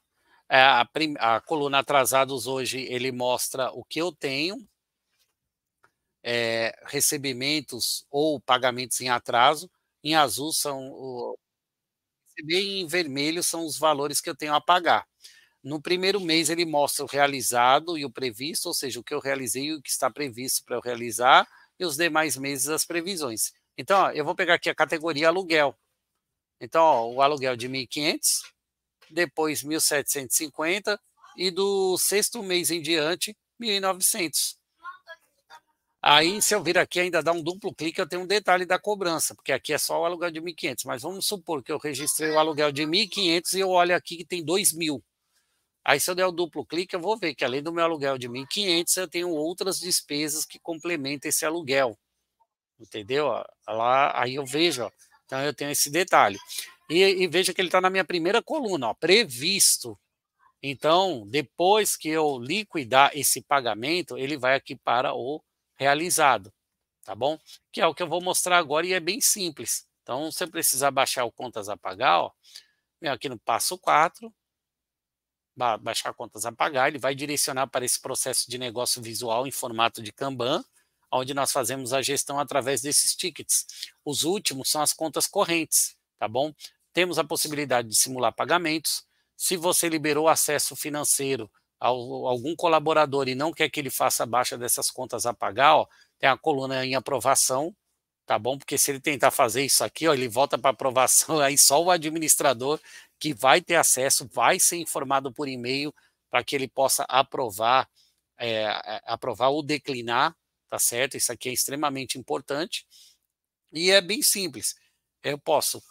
Speaker 1: É, a, prim... a, coluna atrasados hoje, ele mostra o que eu tenho. É, recebimentos ou pagamentos em atraso. Em azul são o... Bem em vermelho são os valores que eu tenho a pagar. No primeiro mês, ele mostra o realizado e o previsto, ou seja, o que eu realizei e o que está previsto para eu realizar e os demais meses as previsões. Então, ó, eu vou pegar aqui a categoria aluguel. Então, ó, o aluguel de 1.500, depois 1.750 e do sexto mês em diante, 1.900. Aí, se eu vir aqui ainda dá um duplo clique, eu tenho um detalhe da cobrança, porque aqui é só o aluguel de 1.500. Mas vamos supor que eu registrei o aluguel de 1.500 e eu olho aqui que tem 2.000. Aí, se eu der o duplo clique, eu vou ver que além do meu aluguel de 1.500, eu tenho outras despesas que complementam esse aluguel. Entendeu? Lá, aí eu vejo, ó. então eu tenho esse detalhe. E, e veja que ele está na minha primeira coluna, ó, previsto. Então, depois que eu liquidar esse pagamento, ele vai aqui para o realizado, tá bom? Que é o que eu vou mostrar agora e é bem simples. Então, se você precisar baixar o contas a pagar, ó, aqui no passo 4, baixar contas a pagar, ele vai direcionar para esse processo de negócio visual em formato de Kanban, onde nós fazemos a gestão através desses tickets. Os últimos são as contas correntes, tá bom? Temos a possibilidade de simular pagamentos. Se você liberou acesso financeiro a algum colaborador e não quer que ele faça baixa dessas contas a pagar, ó, tem a coluna em aprovação, tá bom? Porque se ele tentar fazer isso aqui, ó, ele volta para aprovação, aí só o administrador que vai ter acesso vai ser informado por e-mail para que ele possa aprovar, é, é, aprovar ou declinar, tá certo? Isso aqui é extremamente importante e é bem simples. Eu posso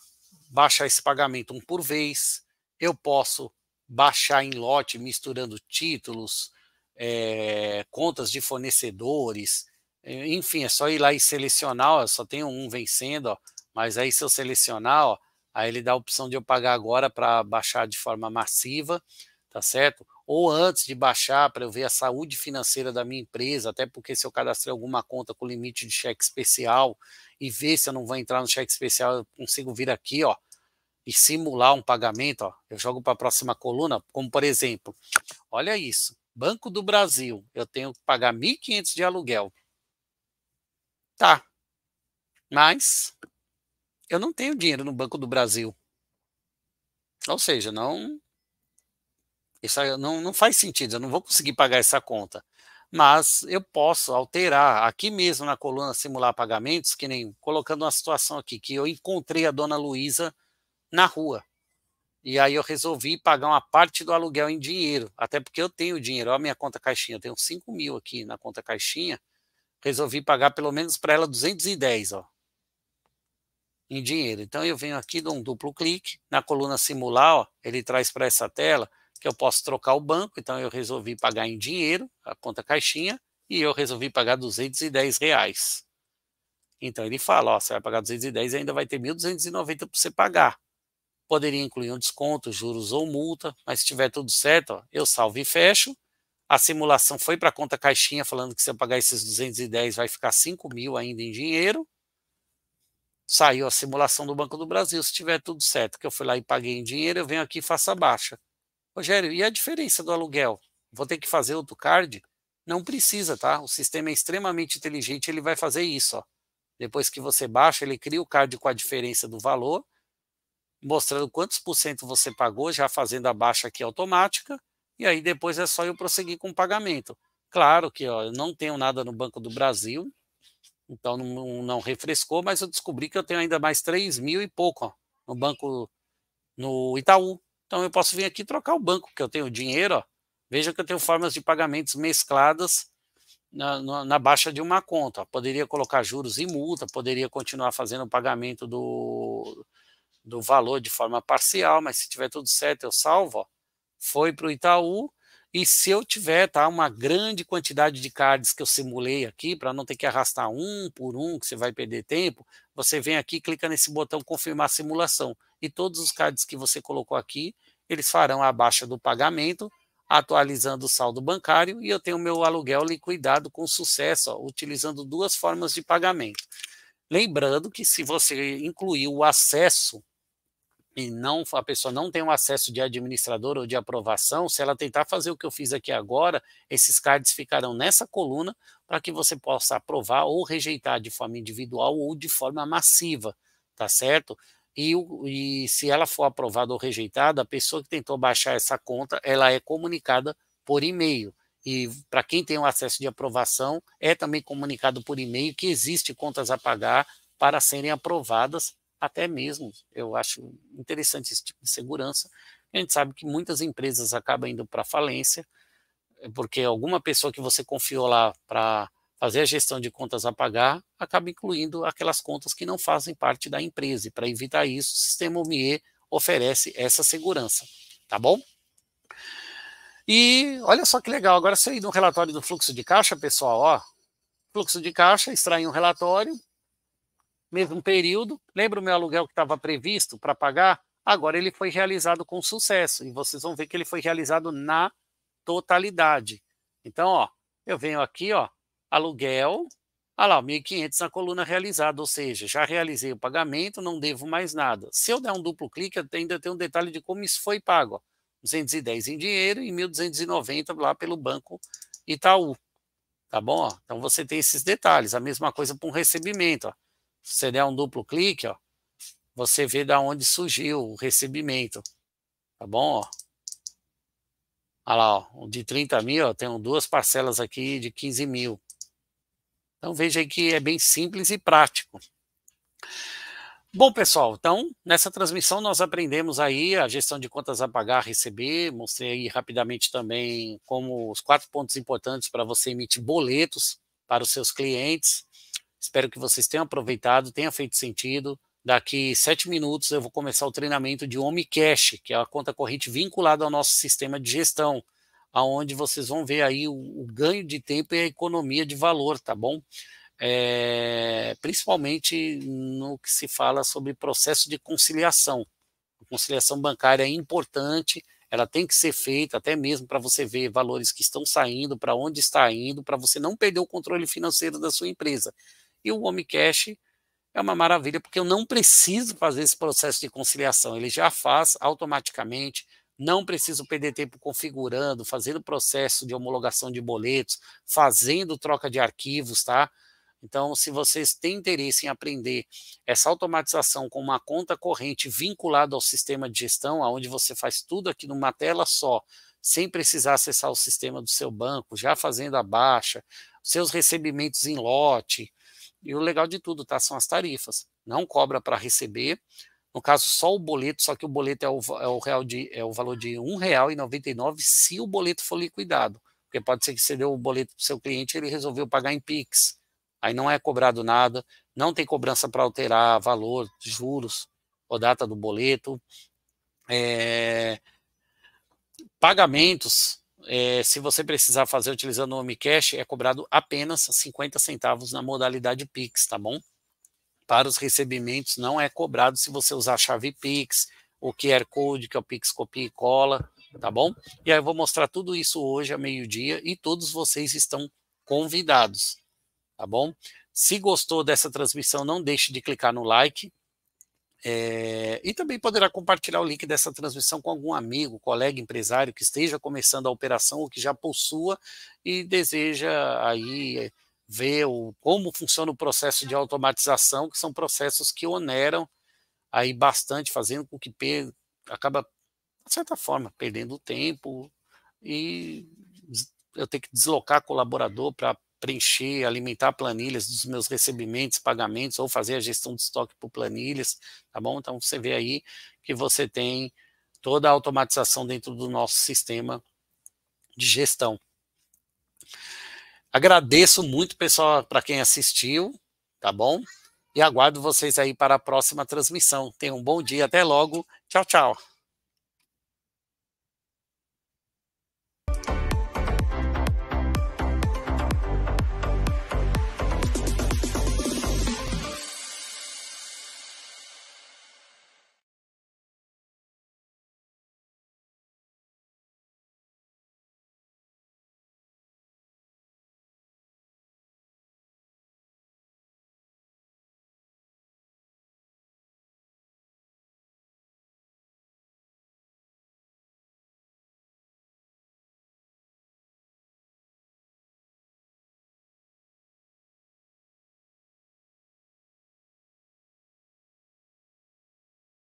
Speaker 1: baixar esse pagamento um por vez, eu posso baixar em lote misturando títulos, é, contas de fornecedores, é, enfim, é só ir lá e selecionar, ó, só tenho um vencendo, ó, mas aí se eu selecionar, ó, aí ele dá a opção de eu pagar agora para baixar de forma massiva, tá certo? Ou antes de baixar, para eu ver a saúde financeira da minha empresa, até porque se eu cadastrei alguma conta com limite de cheque especial e ver se eu não vou entrar no cheque especial, eu consigo vir aqui, ó, e simular um pagamento, ó, eu jogo para a próxima coluna, como por exemplo, olha isso, Banco do Brasil, eu tenho que pagar 1.500 de aluguel. Tá. Mas eu não tenho dinheiro no Banco do Brasil. Ou seja, não isso não, não faz sentido, eu não vou conseguir pagar essa conta. Mas eu posso alterar aqui mesmo na coluna simular pagamentos, que nem colocando uma situação aqui, que eu encontrei a dona Luísa na rua. E aí eu resolvi pagar uma parte do aluguel em dinheiro, até porque eu tenho dinheiro. Olha a minha conta caixinha, eu tenho 5 mil aqui na conta caixinha resolvi pagar pelo menos para ela 210, ó, em dinheiro. Então eu venho aqui, dou um duplo clique, na coluna simular, ó, ele traz para essa tela que eu posso trocar o banco, então eu resolvi pagar em dinheiro, a conta caixinha, e eu resolvi pagar 210 reais. Então ele fala, ó, você vai pagar 210 e ainda vai ter 1.290 para você pagar. Poderia incluir um desconto, juros ou multa, mas se tiver tudo certo, ó, eu salvo e fecho a simulação foi para a conta caixinha falando que se eu pagar esses 210 vai ficar 5 mil ainda em dinheiro. Saiu a simulação do Banco do Brasil, se tiver tudo certo, que eu fui lá e paguei em dinheiro, eu venho aqui e faço a baixa. Rogério, e a diferença do aluguel? Vou ter que fazer outro card? Não precisa, tá? O sistema é extremamente inteligente, ele vai fazer isso, ó. Depois que você baixa, ele cria o card com a diferença do valor, mostrando quantos por cento você pagou, já fazendo a baixa aqui automática e aí depois é só eu prosseguir com o pagamento. Claro que ó, eu não tenho nada no Banco do Brasil, então não, não, refrescou, mas eu descobri que eu tenho ainda mais 3 mil e pouco ó, no banco no Itaú. Então eu posso vir aqui trocar o banco, que eu tenho dinheiro. Ó. Veja que eu tenho formas de pagamentos mescladas na, na, na baixa de uma conta. Ó. Poderia colocar juros e multa, poderia continuar fazendo o pagamento do, do valor de forma parcial, mas se tiver tudo certo, eu salvo foi para o Itaú. E se eu tiver tá, uma grande quantidade de cards que eu simulei aqui, para não ter que arrastar um por um, que você vai perder tempo, você vem aqui, clica nesse botão confirmar simulação. E todos os cards que você colocou aqui, eles farão a baixa do pagamento, atualizando o saldo bancário, e eu tenho meu aluguel liquidado com sucesso, ó, utilizando duas formas de pagamento. Lembrando que se você incluir o acesso e não a pessoa não tem o um acesso de administrador ou de aprovação, se ela tentar fazer o que eu fiz aqui agora, esses cards ficarão nessa coluna para que você possa aprovar ou rejeitar de forma individual ou de forma massiva, tá certo? E, e se ela for aprovada ou rejeitada, a pessoa que tentou baixar essa conta, ela é comunicada por e-mail. E para quem tem o um acesso de aprovação, é também comunicado por e-mail que existe contas a pagar para serem aprovadas até mesmo, eu acho interessante esse tipo de segurança. A gente sabe que muitas empresas acabam indo para falência, eh, porque alguma pessoa que você confiou lá para fazer a gestão de contas a pagar acaba incluindo aquelas contas que não fazem parte da empresa. E para evitar isso, o sistema OMIE oferece essa segurança, tá bom? E olha só que legal, agora se do no relatório do fluxo de caixa, pessoal, ó, fluxo de caixa, extrai um relatório, mesmo período. Lembra o meu aluguel que estava previsto para pagar? Agora ele foi realizado com sucesso e vocês vão ver que ele foi realizado na totalidade. Então, ó, eu venho aqui, ó, aluguel, olha lá, 1.500 na coluna realizada, ou seja, já realizei o pagamento, não devo mais nada. Se eu der um duplo clique, ainda tem um detalhe de como isso foi pago, ó, 210 em dinheiro e 1.290 lá pelo Banco Itaú, tá bom? Ó? Então, você tem esses detalhes, a mesma coisa para um recebimento, ó você der um duplo clique, ó, você vê da onde surgiu o recebimento. Tá bom? Ó. Olha lá, ó, o de 30 mil, ó, tem duas parcelas aqui de 15 mil. Então veja aí que é bem simples e prático. Bom, pessoal, então nessa transmissão nós aprendemos aí a gestão de contas a pagar, receber, mostrei aí rapidamente também como os quatro pontos importantes para você emitir boletos para os seus clientes. Espero que vocês tenham aproveitado, tenha feito sentido. Daqui sete minutos eu vou começar o treinamento de OmiCash, que é a conta corrente vinculada ao nosso sistema de gestão, aonde vocês vão ver aí o, o ganho de tempo e a economia de valor, tá bom? É, principalmente no que se fala sobre processo de conciliação. A conciliação bancária é importante, ela tem que ser feita até mesmo para você ver valores que estão saindo, para onde está indo, para você não perder o controle financeiro da sua empresa. E o Omicash é uma maravilha, porque eu não preciso fazer esse processo de conciliação, ele já faz automaticamente, não preciso perder tempo configurando, fazendo o processo de homologação de boletos, fazendo troca de arquivos, tá? Então, se vocês têm interesse em aprender essa automatização com uma conta corrente vinculada ao sistema de gestão, aonde você faz tudo aqui numa tela só, sem precisar acessar o sistema do seu banco, já fazendo a baixa, seus recebimentos em lote, e o legal de tudo, tá? São as tarifas. Não cobra para receber. No caso, só o boleto, só que o boleto é o, é o, real de, é o valor de R$ 1,99 se o boleto for liquidado. Porque pode ser que você deu o boleto para seu cliente e ele resolveu pagar em Pix. Aí não é cobrado nada, não tem cobrança para alterar valor, juros ou data do boleto. É... Pagamentos é, se você precisar fazer utilizando o Omicash, é cobrado apenas 50 centavos na modalidade Pix, tá bom? Para os recebimentos não é cobrado se você usar a chave Pix, o QR Code, que é o Pix copia e cola, tá bom? E aí eu vou mostrar tudo isso hoje a meio-dia e todos vocês estão convidados, tá bom? Se gostou dessa transmissão, não deixe de clicar no like, é, e também poderá compartilhar o link dessa transmissão com algum amigo, colega, empresário que esteja começando a operação ou que já possua e deseja aí eh, ver o, como funciona o processo de automatização, que são processos que oneram aí bastante, fazendo com que per, acaba, de certa forma, perdendo tempo e eu tenho que deslocar colaborador para preencher, alimentar planilhas dos meus recebimentos, pagamentos, ou fazer a gestão de estoque por planilhas, tá bom? Então você vê aí que você tem toda a automatização dentro do nosso sistema de gestão. Agradeço muito, pessoal, para quem assistiu, tá bom? E aguardo vocês aí para a próxima transmissão. Tenham um bom dia, até logo. Tchau, tchau.